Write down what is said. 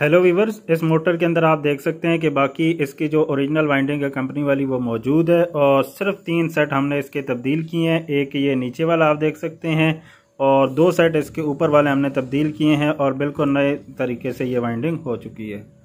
hello viewers इस motor के अंदर आप देख सकते हैं कि बाकी इसकी जो ओरिजिनल वाइंडिंग है कंपनी वाली वो मौजूद है और सिर्फ तीन सेट हमने इसके तब्दील किए हैं एक ये नीचे वाला आप देख सकते हैं और दो सेट इसके ऊपर वाले हमने तब्दील किए हैं और बिल्कुल नए तरीके से ये वाइंडिंग हो चुकी है